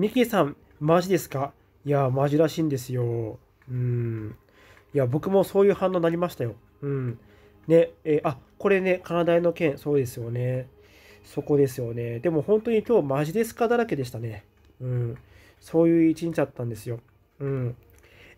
ミキさん、マジですかいや、マジらしいんですよ。うん。いや、僕もそういう反応になりましたよ。うん。ね、えー、あ、これね、カナダへの件、そうですよね。そこですよね。でも本当に今日マジですかだらけでしたね。うん。そういう一日だったんですよ。うん。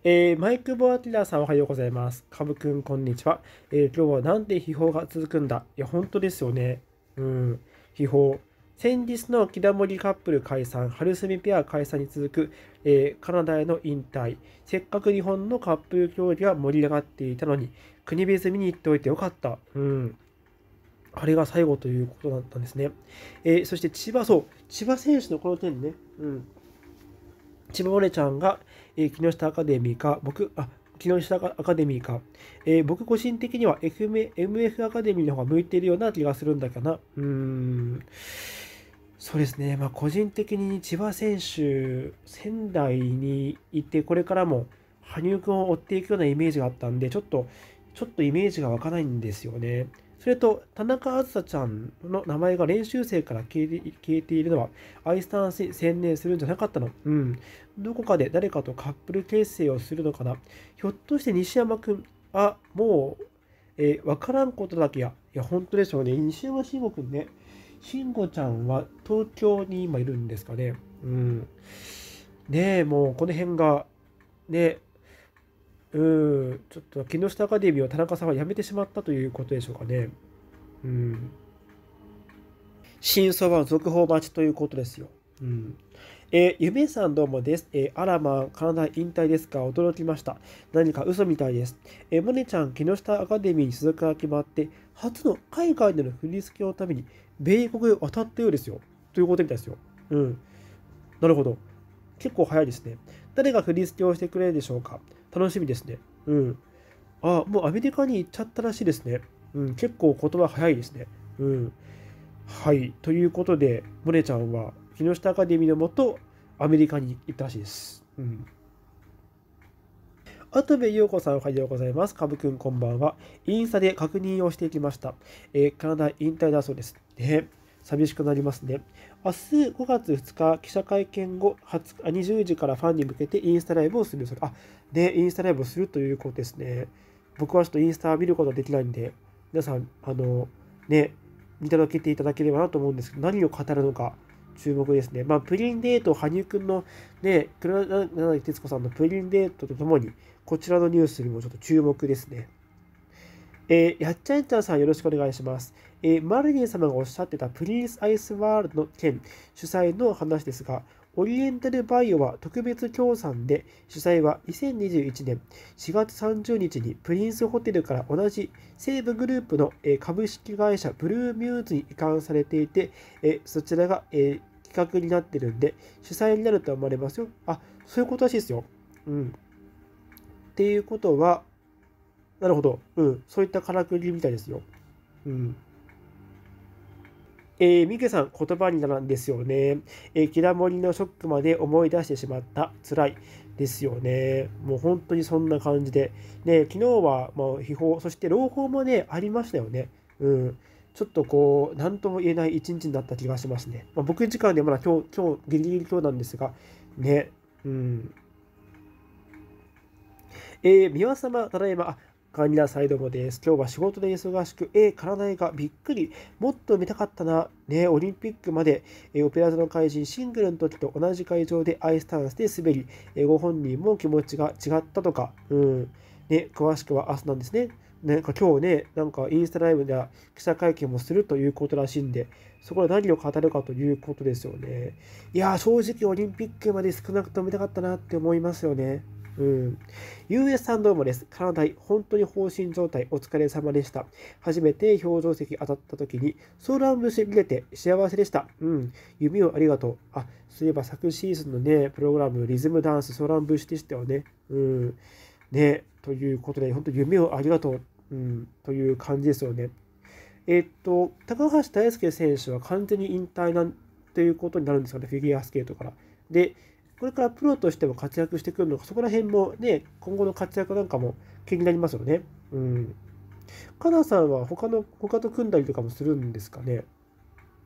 えー、マイク・ボアティラーさんおはようございます。カブくんこんにちは。えー、今日はなんで秘宝が続くんだいや、本当ですよね。うん。秘宝。先日の木田森カップル解散、春住ペア解散に続く、えー、カナダへの引退、せっかく日本のカップル競技が盛り上がっていたのに、国別見に行っておいてよかった。うん。あれが最後ということだったんですね。えー、そして千葉、そう、千葉選手のこの点ね、うん。千葉オレちゃんが、えー、木下アカデミーか、僕、あ、木下アカデミーか、えー、僕個人的には FM MF アカデミーの方が向いているような気がするんだけどな。うーん。そうですね、まあ、個人的に千葉選手、仙台に行って、これからも羽生君を追っていくようなイメージがあったんで、ちょっと、ちょっとイメージが湧かないんですよね。それと、田中あずさちゃんの名前が練習生から消えているのは、アイスタンに専念するんじゃなかったの。うん。どこかで誰かとカップル形成をするのかな。ひょっとして西山君、あ、もう、えー、分からんことだけや。いや、本当でしょうね。西山慎吾君ね。慎吾ちゃんは東京に今いるんですかね。うん。ねえ、もうこの辺が、ね、うん、ちょっと木下アカデミーを田中さんは辞めてしまったということでしょうかね。うん。真相は続報待ちということですよ。うん。えー、ゆめさんどうもです。えー、あらまナ体引退ですか驚きました。何か嘘みたいです。えー、モネちゃん、木下アカデミーに鈴属が決まって、初の海外での振り付けのために、米国へ渡ったようですよ。ということみたいですよ。うん。なるほど。結構早いですね。誰が振り付けをしてくれるでしょうか楽しみですね。うん。あ、もうアメリカに行っちゃったらしいですね。うん、結構言葉早いですね。うん。はい。ということで、モネちゃんは木下アカデミーのもと、アメリカに行ったらしいです。うん。跡部陽子さん、おはようございます。かぶくん、こんばんは。インスタで確認をしていきました。えー、カナダ引退だそうです。ね、寂しくなりますね。明日5月2日、記者会見後20、20時からファンに向けてインスタライブをする。それあ、で、インスタライブをするということですね。僕はちょっとインスタ見ることができないんで、皆さん、あの、ね、見届けていただければなと思うんですけど、何を語るのか、注目ですね。まあ、プリンデート、羽生くんのね、黒柳徹子さんのプリンデートとともに、こちらのニュースにもちょっと注目ですね。えー、やっちゃんちゃんさんよろしくお願いします。えー、マルディン様がおっしゃってたプリンスアイスワールド件主催の話ですが、オリエンタルバイオは特別協賛で、主催は2021年4月30日にプリンスホテルから同じ西武グループの株式会社ブルーミューズに移管されていて、そちらが企画になってるんで、主催になると思われますよ。あ、そういうことらしいですよ。うん。っていうことは、なるほど。うん。そういったからくりみたいですよ。うん。えー、ミケさん、言葉にならんですよね。えー、キラモリのショックまで思い出してしまった。辛い。ですよね。もう本当にそんな感じで。ね、昨日は、もう、秘宝、そして朗報もね、ありましたよね。うん。ちょっとこう、何とも言えない一日になった気がしますね。まあ、僕時間でまだ今日、今日、ギリギリ今日なんですが、ね、うん。えー、三輪様、ただいま、あ、管理なサイドもです。今日は仕事で忙しく、え体がびっくり。もっと見たかったな。ね、オリンピックまで、えオペラ座の怪人シングルの時と同じ会場でアイスタンスで滑り、えご本人も気持ちが違ったとか、うん。ね、詳しくは明日なんですね。なんか今日ね、なんかインスタライブでは記者会見もするということらしいんで、そこで何を語るかということですよね。いや正直オリンピックまで少なくとも見たかったなって思いますよね。うん。US サンドームです。カナダイ、本当に放心状態、お疲れ様でした。初めて表情席当たった時に、ソーラン節見れて幸せでした。うん。弓をありがとう。あ、そういえば昨シーズンのね、プログラム、リズムダンス、ソーラン節でしたよね。うん。ね、ということで、本当夢をありがとう。うん、という感じですよね。えっと、高橋大輔選手は完全に引退なんていうことになるんですよね、フィギュアスケートから。で、これからプロとしても活躍してくるのか、そこら辺もね、今後の活躍なんかも気になりますよね。うん。カナさんは他の、他と組んだりとかもするんですかね。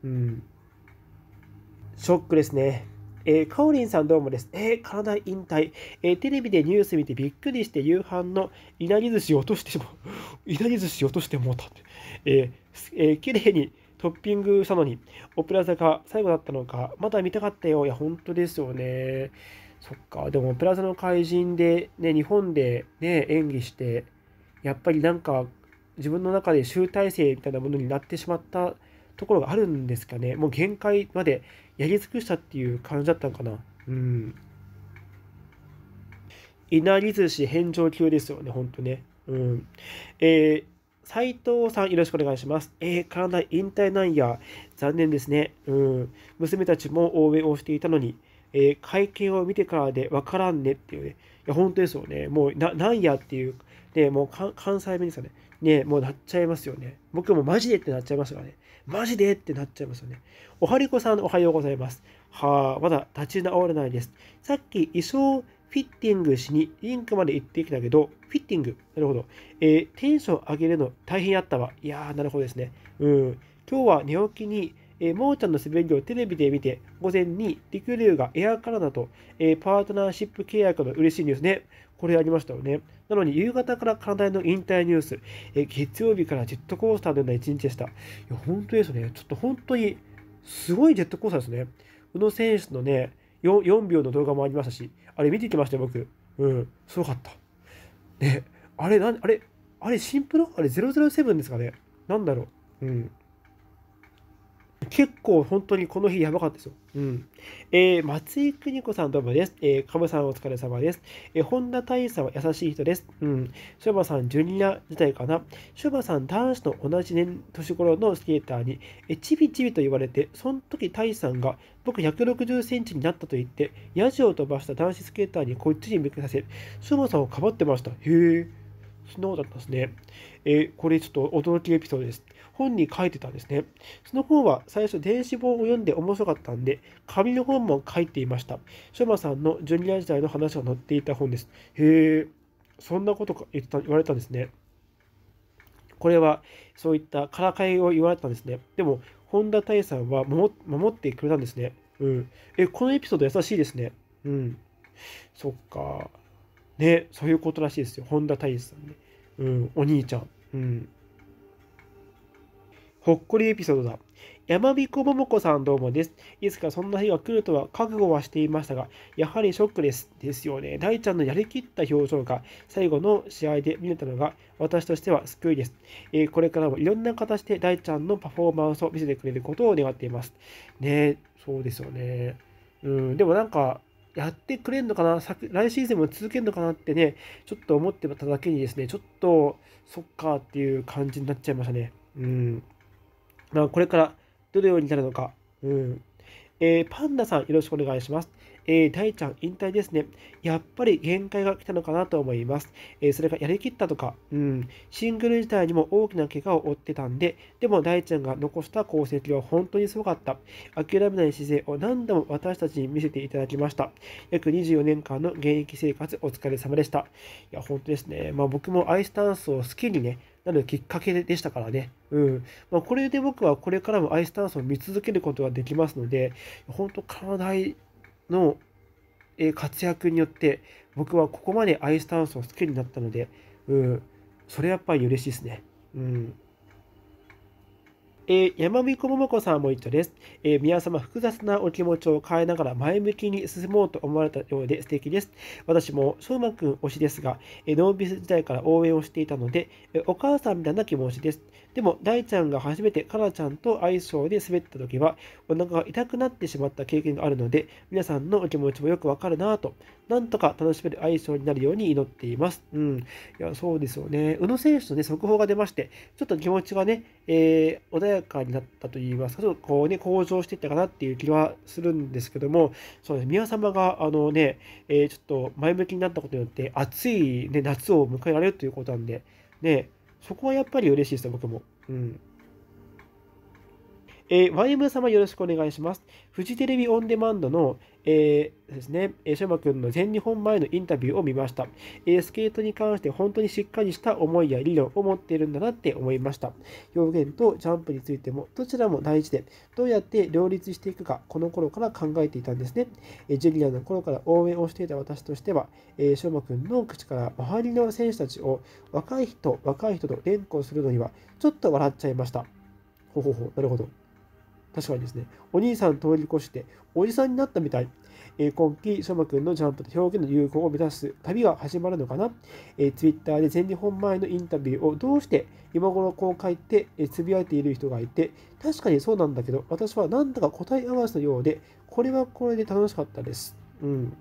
うん。ショックですね。えー、かおりんさんどうもです。えー、体引退、えー、テレビでニュース見てびっくりして夕飯のいなり寿司を落としても、いなり寿司を落としてもうたって。えー、えー、綺麗にトッピングしたのに、オペラ座が最後だったのか、まだ見たかったよ。いや、本当ですよね。そっか、でもオペラ座の怪人で、ね、日本で、ね、演技して、やっぱりなんか、自分の中で集大成みたいなものになってしまったところがあるんですかね。もう限界までやり尽くしたっていう感じだったのかな。うん。いなり寿司返上級ですよね、ほんとね。うん。えー斉藤さん、よろしくお願いします。えー、体引退なんや。残念ですね。うん。娘たちも応援をしていたのに、えー、会見を見てからでわからんねっていうね。いや、本当ですよね。もうな、なんやっていう。ね、もう関西弁ですよね。ね、もうなっちゃいますよね。僕もマジでってなっちゃいますからね。マジでってなっちゃいますよね。おはりこさん、おはようございます。はあ、まだ立ち直れないです。さっき、衣装フィッティングしにリンクまで行ってきたけど、フィッティング。なるほど。えー、テンション上げるの大変やったわ。いやー、なるほどですね。うん。今日は寝起きに、えー、もーちゃんの滑りをテレビで見て、午前にリクルーがエアカラダと、えー、パートナーシップ契約の嬉しいニュースね。これありましたよね。なのに、夕方から体への引退ニュース、えー、月曜日からジェットコースターのような一日でした。いや、本当ですね。ちょっと本当に、すごいジェットコースターですね。宇野選手のね、4, 4秒の動画もありましたし、あれ見てきましたよ、僕。うん、すごかった。ね、あれ、なあれ、あれ、シンプルあれ007ですかねなんだろう。うん。結構本当にこの日やばかったですよ。うん。えー、松井邦子さんどうもです。えー、カムさんお疲れ様です。えー、本田大さんは優しい人です。うん。シ馬バさん、ジュニア時代かな。シ馬バさん、男子と同じ年、年頃のスケーターに、えちびちびと言われて、その時大んが、僕160センチになったと言って、ヤジを飛ばした男子スケーターにこっちに向けさせ、ショバさんをかばってました。へえ。昨日だったんですね。えー、これちょっと驚きエピソードです。本に書いてたんですね。その本は最初電子本を読んで面白かったんで、紙の本も書いていました。ショマさんのジュニア時代の話が載っていた本です。へえ、そんなことか言った言われたんですね。これはそういったからかいを言われたんですね。でも、本田大さんは守ってくれたんですね。うん。え、このエピソード優しいですね。うん。そっか。ね、そういうことらしいですよ。本田太一さんね。うん、お兄ちゃん。うん。ほっこりエピソードだ。やまびこももこさんどうもです。いつかそんな日が来るとは覚悟はしていましたが、やはりショックです。ですよね。大ちゃんのやりきった表情が最後の試合で見れたのが私としては救いです。えー、これからもいろんな形で大ちゃんのパフォーマンスを見せてくれることを願っています。ねそうですよね。うん、でもなんか、やってくれんのかな、来シーズンも続けるのかなってね、ちょっと思ってただけにですね、ちょっと、そっかっていう感じになっちゃいましたね。うん。まあ、これからどのようになるのか。うん。えー、パンダさん、よろしくお願いします。えー、大ちゃん引退ですね。やっぱり限界が来たのかなと思います。えー、それがやりきったとか、うん、シングル自体にも大きな怪我を負ってたんで、でも大ちゃんが残した功績は本当にすごかった。諦めない姿勢を何度も私たちに見せていただきました。約24年間の現役生活お疲れ様でした。いや、本当ですね。まあ僕もアイスダンスを好きにね、なるきっかけでしたからね。うん。まあ、これで僕はこれからもアイスダンスを見続けることができますので、本当体の活躍によって僕はここまでアイスダンスを好きになったので、うん、それやっぱり嬉しいですね。うんえー、山彦桃子さんも一緒です、えー、皆様複雑なお気持ちを変えながら前向きに進もうと思われたようで素敵です。私もしょうまくん推しですが、えー、ノービス時代から応援をしていたので、えお母さんみたいな気持ちです。でも、大ちゃんが初めてかなちゃんと相性で滑った時は、お腹が痛くなってしまった経験があるので、皆さんのお気持ちもよくわかるなぁと、なんとか楽しめる愛イになるように祈っています。うん。いや、そうですよね。宇野選手のね、速報が出まして、ちょっと気持ちがね、えー、穏やかになったといいますか、ちょっとこうね、向上していったかなっていう気はするんですけども、そうです。宮様が、あのね、えー、ちょっと前向きになったことによって、暑い、ね、夏を迎えられるということなんで、ね、そこはやっぱり嬉しいですね、僕も。うん。えー、YM 様よろしくお願いします。フジテレビオンデマンドの、えー、ですね、えー、しょまくんの全日本前のインタビューを見ました、えー、スケートに関して本当にしっかりした思いや理論を持っているんだなって思いました。表現とジャンプについてもどちらも大事で、どうやって両立していくか、この頃から考えていたんですね。えー、ジュリアの頃から応援をしていた私としては、えー、しょまくんの口から周りの選手たちを若い人、若い人と連呼するのには、ちょっと笑っちゃいました。ほほほ、なるほど。確かにですね、お兄さん通り越して、おじさんになったみたい。えー、今季、翔馬くんのジャンプと表現の融合を目指す旅が始まるのかな、えー、?Twitter で全日本前のインタビューをどうして今頃こう書いて、えー、つぶやいている人がいて、確かにそうなんだけど、私はなんだか答え合わせのようで、これはこれで楽しかったです。うん。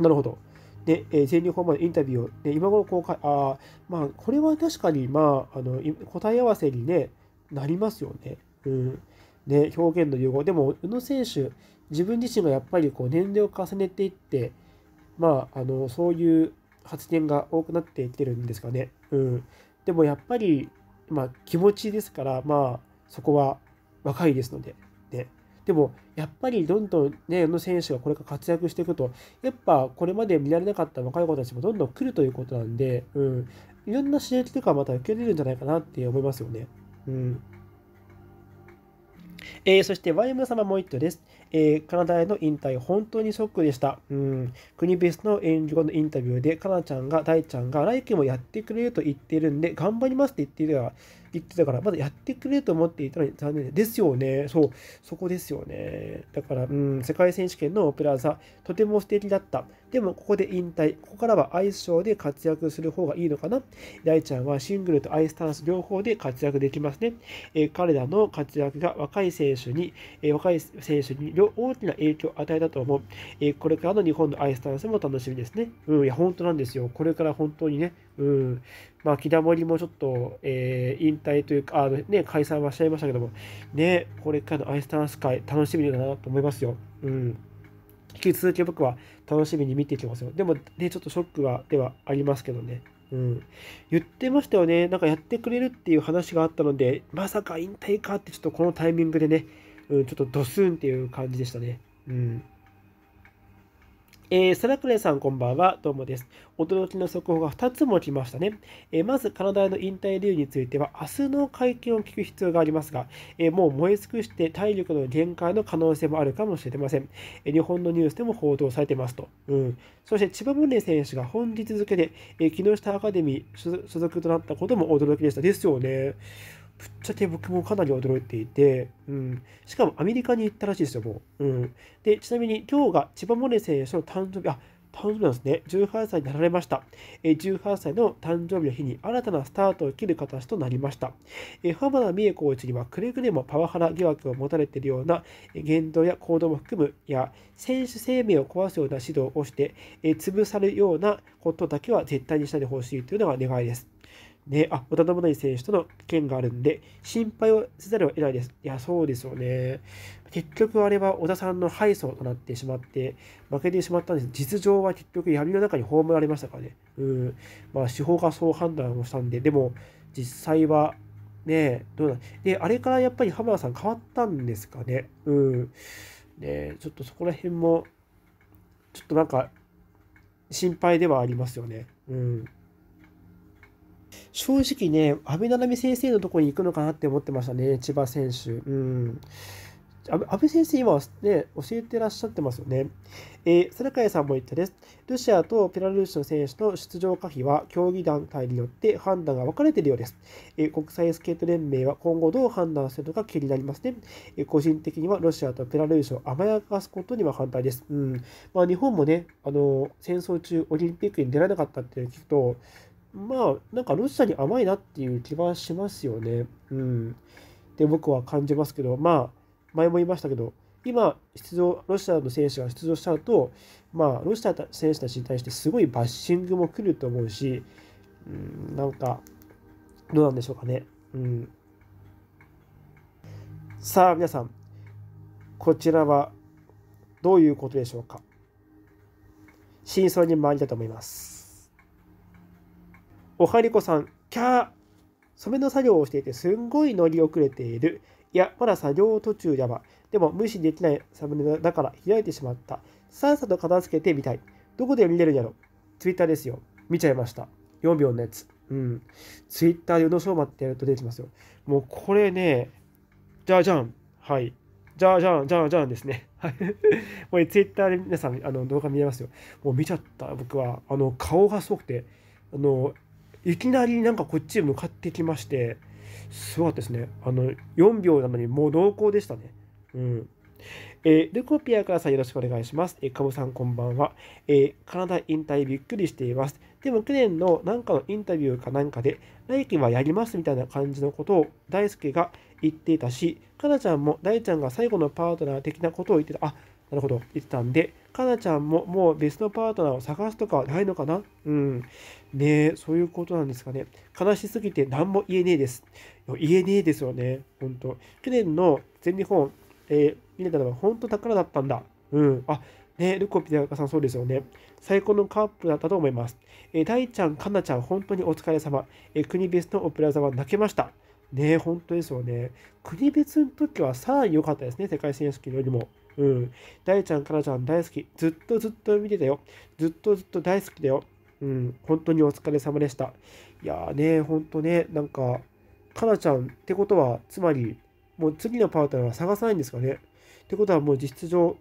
なるほど。で、えー、全日本までインタビューを、で今頃公開、あまあ、これは確かに、まあ、あの、答え合わせにね、なりますよね。うん。ね、表現の融合。でも、宇野選手、自分自身がやっぱりこう年齢を重ねていって、まあ、あのそういう発言が多くなっていってるんですかね。うん、でもやっぱり、まあ、気持ちですから、まあ、そこは若いですので、ね。でも、やっぱりどんどんね、宇野選手がこれから活躍していくと、やっぱこれまで見られなかった若い子たちもどんどん来るということなんで、うん、いろんな刺激とかまた受けれるんじゃないかなって思いますよね。うんえー、そして YM 様もう一挙です。えー、カナダへの引退、本当にショックでした。うん。国別の演技後のインタビューで、かなちゃんが、大ちゃんが、来季もやってくれると言ってるんで、頑張りますって言ってる言ってたから、まだやってくれと思っていたのに残念ですよね。そう、そこですよね。だから、うん、世界選手権のオペラ座、とても素敵だった。でも、ここで引退。ここからはアイスショーで活躍する方がいいのかな。大ちゃんはシングルとアイスダンス両方で活躍できますね。え彼らの活躍が若い選手に、え若い選手に大きな影響を与えたと思う、えこれからの日本のアイスダンスも楽しみですね。うん、いや、本当なんですよ。これから本当にね、うん。まあ、木田森もちょっと、えー、引退というか、あのね、解散はしちゃいましたけども、ね、これからのアイスダンス会、楽しみだなと思いますよ。うん。引き続き僕は楽しみに見ていきますよ。でも、ね、ちょっとショックは、ではありますけどね。うん。言ってましたよね。なんかやってくれるっていう話があったので、まさか引退かって、ちょっとこのタイミングでね、うん、ちょっとドスンっていう感じでしたね。うん。えー、サラクレさんこんばんは、どうもです。驚きの速報が2つも来ましたね。えー、まず、体への引退理由については、明日の会見を聞く必要がありますが、えー、もう燃え尽くして体力の限界の可能性もあるかもしれません。え日本のニュースでも報道されてますと。うん、そして、千葉萌音選手が本日付で、え木下アカデミー所属となったことも驚きでした。ですよね。ぶっちゃけ僕もかなり驚いていて、うん、しかもアメリカに行ったらしいですよ、もう。うん、でちなみに今日が千葉モネ選手の誕生日、あ誕生日なんですね。18歳になられました。18歳の誕生日の日に新たなスタートを切る形となりました。浜田美恵コーチにはくれぐれもパワハラ疑惑を持たれているような言動や行動も含むや選手生命を壊すような指導をして潰されるようなことだけは絶対にしないでほしいというのが願いです。ね、あ、渡辺選手との件があるんで、心配をせざるを得ないです。いや、そうですよね。結局、あれは小田さんの敗訴となってしまって、負けてしまったんです。実情は結局、闇の中に葬られましたからね。うん。まあ、司法がそう判断をしたんで、でも、実際は、ね、どうなで、あれからやっぱり浜田さん変わったんですかね。うん。ね、ちょっとそこら辺も、ちょっとなんか、心配ではありますよね。うん。正直ね、阿部七海先生のとこに行くのかなって思ってましたね、千葉選手。うん。安部先生、今、ね、教えてらっしゃってますよね。えー、空海さんも言ったです。ロシアとペラルーシの選手の出場可否は競技団体によって判断が分かれているようです、えー、国際スケート連盟は今後どう判断するのか気になりますね。えー、個人的にはロシアとペラルーシを甘やかすことには反対です。うんまあ、日本もね、あの戦争中オリンピックに出られなかったって聞くと、まあなんかロシアに甘いなっていう気はしますよね。うん。で僕は感じますけどまあ前も言いましたけど今出場ロシアの選手が出場しちゃうとまあロシアの選手たちに対してすごいバッシングも来ると思うし、うん、なんかどうなんでしょうかね。うん、さあ皆さんこちらはどういうことでしょうか真相に参りたいと思います。おはりこさん、キャー染めの作業をしていてすんごい乗り遅れている。いや、まだ作業途中やば。でも無視できないサムネだから開いてしまった。さっさと片付けてみたい。どこで見れるやろツイッターですよ。見ちゃいました。4秒のやつ。うん。ツイッターで宇野昌磨ってやると出てきますよ。もうこれね、じゃじゃん。はい。じゃあじゃん、じゃあじゃんですね。はい。こ れツイッターで皆さんあの動画見れますよ。もう見ちゃった、僕は。あの、顔がすごくて、あの、いきなりなんかこっちへ向かってきましてすごかったですねあの4秒なのにもう濃厚でしたねうんえー、ルコピアからさんよろしくお願いします。えー、カさんこんばんは、えー、カナダ引退びっくりしています。でも去年のなんかのインタビューかなんかで、来季はやりますみたいな感じのことを大輔が言っていたし、かなちゃんも大ちゃんが最後のパートナー的なことを言ってた、あ、なるほど、言ってたんで、かなちゃんももう別のパートナーを探すとかはないのかなうん。ねえ、そういうことなんですかね。悲しすぎて何も言えねえです。言えねえですよね。ほんと。去年の全日本、えー、見れたのは本当宝だったんだ。うん。あ、ね、ルコピタカさんそうですよね。最高のカップだったと思います。えー、大ちゃん、かなちゃん、本当にお疲れ様。えー、国別のオペラ座は泣けました。ね、本当ですよね。国別の時はさらに良かったですね、世界選手権よりも。うん。大ちゃん、かなちゃん大好き。ずっとずっと見てたよ。ずっとずっと大好きだよ。うん。本当にお疲れ様でした。いやーね、本当ね、なんか、かなちゃんってことは、つまり、もう次のパートナーは探さないんですかね。ってことはもう実質上、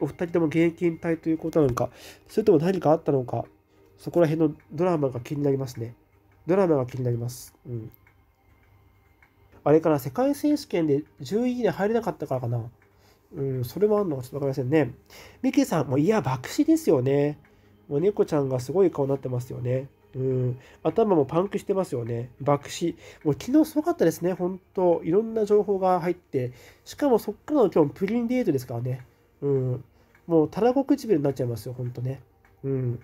お二人とも現役引退ということなのか、それとも何かあったのか、そこら辺のドラマが気になりますね。ドラマが気になります。うん。あれかな、世界選手権で10位で入れなかったからかな。うん、それもあるのかちょっとわかりませんね。ミキさん、もいや、爆死ですよね。もう猫ちゃんがすごい顔になってますよね。うん、頭もパンクしてますよね。爆死。もう昨日すごかったですね、本当いろんな情報が入って、しかもそっからの今日プリンデートですからね。うん、もうたらこ唇になっちゃいますよ、本当ね。うん。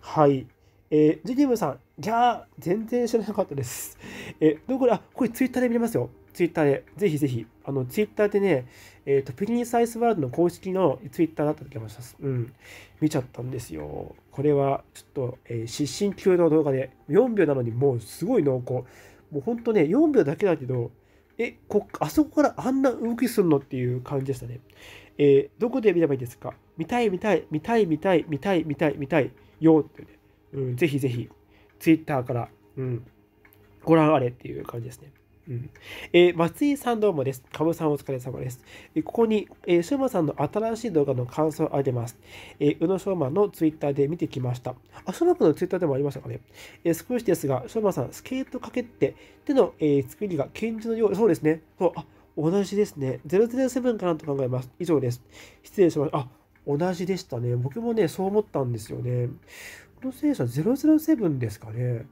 はい。えー、ジディムさん、いやー、全然知らなかったです。えー、どこだこれツイッターで見れますよ。ツイッターで、ぜひぜひ、あの、ツイッターでね、えっ、ー、と、プリンサイズワールドの公式のツイッターだったとけました。うん。見ちゃったんですよ。これは、ちょっと、えー、失神級の動画で、4秒なのにもうすごい濃厚。もうほんとね、4秒だけだけど、え、こ、あそこからあんな動きすんのっていう感じでしたね。えー、どこで見ればいいですか見たい見たい、見たい見たい、見たい見たい、見たいよってね。うん、ぜひぜひ、ツイッターから、うん、ご覧あれっていう感じですね。うん、えー、松井さんどうもです。かぶさんお疲れ様です。えー、ここに、えー、しょうまさんの新しい動画の感想をあげます。えー、宇野しょうまのツイッターで見てきました。あ、ショうマくのツイッターでもありましたかね。えー、少しですが、しょうまさん、スケートかけて手の、えー、作りが拳銃のよう、そうですね。そう、あ、同じですね。007かなと考えます。以上です。失礼しました。あ、同じでしたね。僕もね、そう思ったんですよね。この手は007ですかね。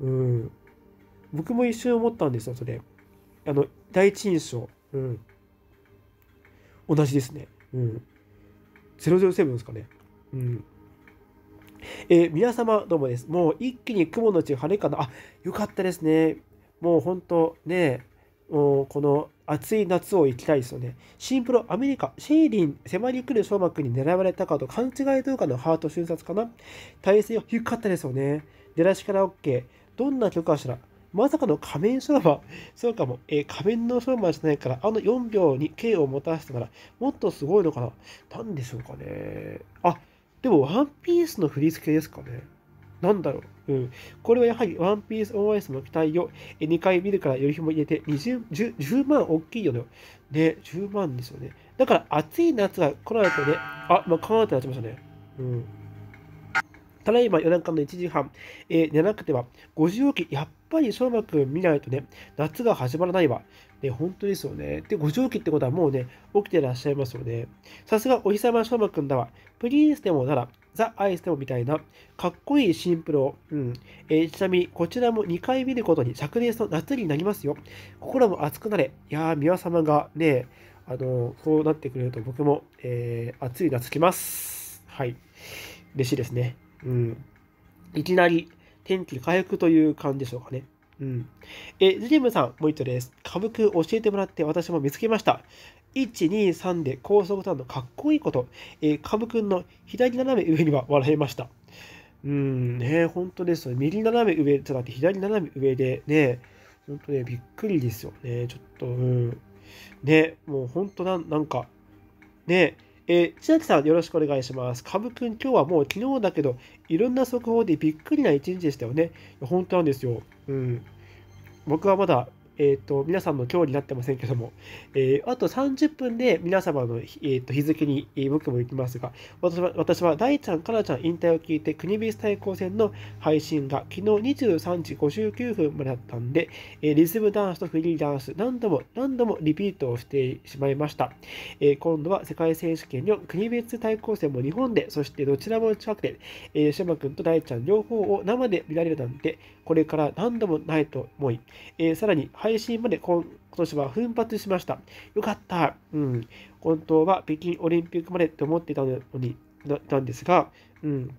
うん。僕も一瞬思ったんですよ、それ。あの、第一印象。うん。同じですね。うん。007ですかね。うん。えー、皆様どうもです。もう一気に雲のうち晴れかな。あ、よかったですね。もう本当ね、もうこの暑い夏を行きたいですよね。シンプロアメリカ、シーリン、迫り来る翔真君に狙われたかと勘違いというかのハート瞬殺かな。体勢よかったですよね。出だしから OK。どんな曲かしら。まさかの仮面空馬 そうかも、えー、仮面の空馬じゃないから、あの4秒に K を持たせたら、もっとすごいのかな何でしょうかね。あ、でもワンピースの振り付けですかね。なんだろう。うん。これはやはりワンピースオンアイスの期待を2回見るからよりも入れて20 10, 10万大きいよね。ね、10万ですよね。だから暑い夏が来ないとね、あ、まあ、かわってなってましたね。うん。ただいま夜中の1時半、えー、寝なくては、5時起き、やっぱり翔馬くん見ないとね、夏が始まらないわ。ね、本当ですよね。で、ご常気ってことはもうね、起きてらっしゃいますよね。さすがお日様翔馬くんだわ。プリンスでもなら、ザ・アイスでもみたいな、かっこいいシンプルを、うん。えー、ちなみに、こちらも2回見ることに、昨年の夏になりますよ。心も熱くなれ。いやー、輪様がね、あのー、そうなってくれると僕も、えー、暑い夏来ます。はい。嬉しいですね。うん。いきなり、天気回復という感じでしょうかね。うん。え、ジジムさん、もう一度です。舞く教えてもらって私も見つけました。123で高速ターンのかっこいいこと、えー、株くんの左斜め上には笑いました。うん、ね、本当ですよ。右斜め上ってなって、左斜め上でね、本当ね、びっくりですよね。ちょっと、うん。ね、もう本当なんなんか、ね、えー、千秋さん、よろしくお願いします。カブ君、今日はもう昨日だけど、いろんな速報でびっくりな一日でしたよね。本当なんですよ。うん。僕はまだえー、と、皆さんの今日になってませんけども、えー、あと30分で皆様の、えーと、日付に、えー、僕も行きますが、私は、私は大ちゃん、かなちゃん引退を聞いて、国別対抗戦の配信が昨日23時59分までだったんで、えー、リズムダンスとフリーダンス、何度も何度もリピートをしてしまいました。えー、今度は世界選手権の国別対抗戦も日本で、そしてどちらも近くで、えー、シマ君と大ちゃん両方を生で見られるなんて、これから何度もないと思い、えー、さらに、配信まで今年は奮発しました。よかった。うん。本当は北京オリンピックまでって思ってたのに、なんですが、うん。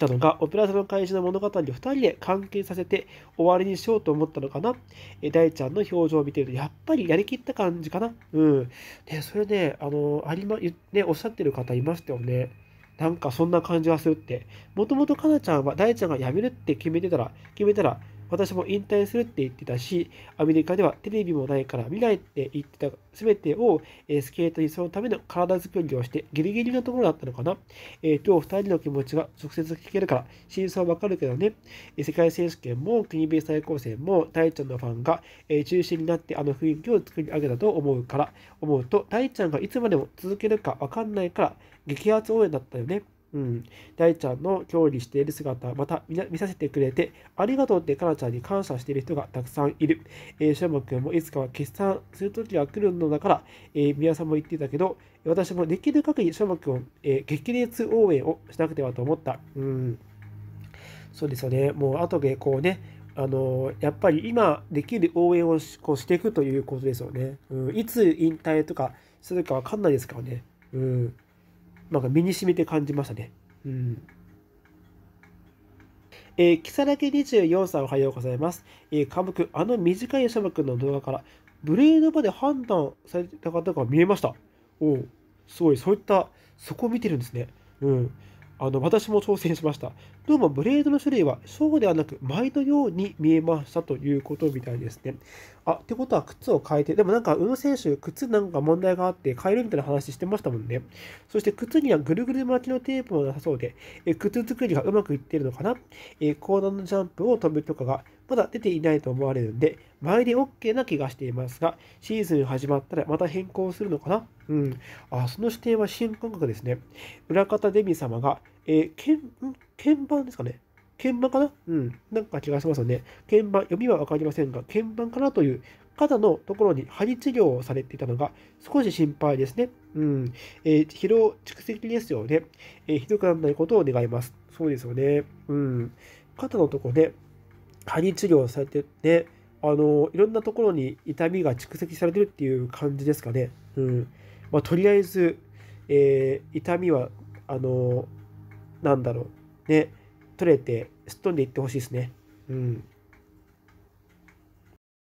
たのが、オペラ座の会社の物語を2人で完結させて終わりにしようと思ったのかな。え大ちゃんの表情を見てると、やっぱりやりきった感じかな。うん。で、それね、あの、有馬、ね、おっしゃってる方いましたよね。なんかそんな感じがするって。もともとかなちゃんは大ちゃんが辞めるって決めてたら、決めたら、私も引退するって言ってたし、アメリカではテレビもないから見ないって言ってた全てを、えスケートにそのための体作りをして、ギリギリのところだったのかな。えー、今日2人の気持ちが直接聞けるから、真相はわかるけどね、え世界選手権も国別対抗戦も、大ちゃんのファンが、え中心になってあの雰囲気を作り上げたと思うから、思うと、大ちゃんがいつまでも続けるかわかんないから、激アツ応援だったよね。うん、大ちゃんの調理している姿、また見させてくれて、ありがとうってかなちゃんに感謝している人がたくさんいる。えー、しょもくんもいつかは決算する時が来るのだから、えー、宮さんも言ってたけど、私もできる限りしょ君くんを、えー、激烈応援をしなくてはと思った。うん。そうですよね。もう後でこうね、あのやっぱり今できる応援をこうしていくということですよね。うん、いつ引退とかするか分かんないですからね。うんなんか身に染みて感じましたね。うんえー、木更木24歳おはようございます。えー、寒く、あの短いシャバ君の動画から、ブレードまで判断された方が見えました。おお、すごい、そういった、そこを見てるんですね。うん。あの私も挑戦しました。どうもブレードの種類は小ではなく前のように見えましたということみたいですね。あ、ってことは靴を変えて、でもなんか宇野選手、靴なんか問題があって変えるみたいな話してましたもんね。そして靴にはぐるぐる巻きのテープもなさそうで、え靴作りがうまくいっているのかなえー、高のジャンプを飛ぶとかがまだ出ていないと思われるんで、前で OK な気がしていますが、シーズン始まったらまた変更するのかなうん。あ、その視点は新感覚ですね。裏方デミ様が、えー、鍵、鍵盤ですかね鍵盤かなうん。なんか気がしますよね。鍵盤、読みは分かりませんが、鍵盤かなという肩のところに針治療をされていたのが少し心配ですね。うん。えー、疲労蓄積ですよね。えー、ひどくならないことを願います。そうですよね。うん。肩のとこね、針治療されてて、あのいろんなところに痛みが蓄積されてるっていう感じですかね。うんまあ、とりあえず、えー、痛みは、あのなんだろう、ね、取れて、すっ飛んでいってほしいですね。うん